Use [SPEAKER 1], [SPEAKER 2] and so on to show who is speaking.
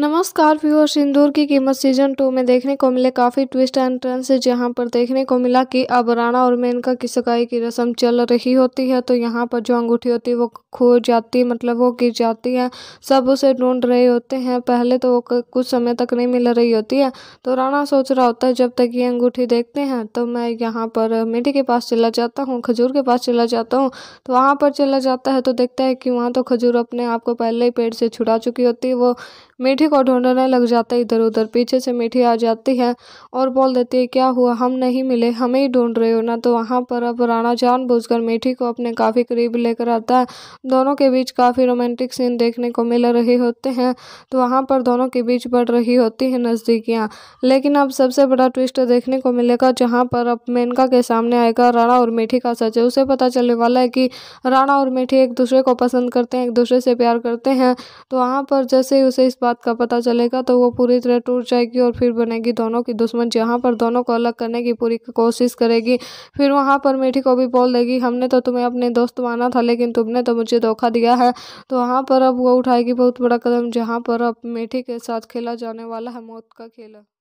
[SPEAKER 1] नमस्कार व्यूअर सिंदूर की कीमत सीजन टू में देखने को मिले काफ़ी ट्विस्ट एंड टर्न्स जहां पर देखने को मिला कि अब राणा और मेनका की सगाई की रस्म चल रही होती है तो यहां पर जो अंगूठी होती है वो खो जाती मतलब वो गिर जाती है सब उसे ढूंढ रहे होते हैं पहले तो वो कुछ समय तक नहीं मिल रही होती है तो राणा सोच रहा होता है जब तक ये अंगूठी देखते हैं तो मैं यहाँ पर मिट्टी के पास चला जाता हूँ खजूर के पास चला जाता हूँ तो वहाँ पर चला जाता है तो देखता है कि वहाँ तो खजूर अपने आप को पहले ही पेड़ से छुड़ा चुकी होती है वो मीठी को ढूंढने लग जाता है इधर उधर पीछे से मीठी आ जाती है और बोल देती है क्या हुआ हम नहीं मिले हमें ही ढूंढ रहे हो ना तो वहाँ पर अब राणा जान जानबूझकर मीठी को अपने काफ़ी करीब लेकर आता है दोनों के बीच काफ़ी रोमांटिक सीन देखने को मिल रहे होते हैं तो वहाँ पर दोनों के बीच बढ़ रही होती हैं नज़दीकियाँ लेकिन अब सबसे बड़ा ट्विस्ट देखने को मिलेगा जहाँ पर अब मेनका के सामने आएगा राणा और मेठी का सच है उसे पता चलने वाला है कि राणा और मेठी एक दूसरे को पसंद करते हैं एक दूसरे से प्यार करते हैं तो वहाँ पर जैसे ही उसे इस बात का पता चलेगा तो वो पूरी तरह टूट जाएगी और फिर बनेगी दोनों की दुश्मन जहाँ पर दोनों को अलग करने की पूरी कोशिश करेगी फिर वहाँ पर मेठी को भी बोल देगी हमने तो तुम्हें अपने दोस्त माना था लेकिन तुमने तो मुझे मुझे धोखा दिया है तो वहाँ पर अब वो उठाएगी बहुत बड़ा कदम जहाँ पर अब मेठी के साथ खेला जाने वाला है मौत का खेल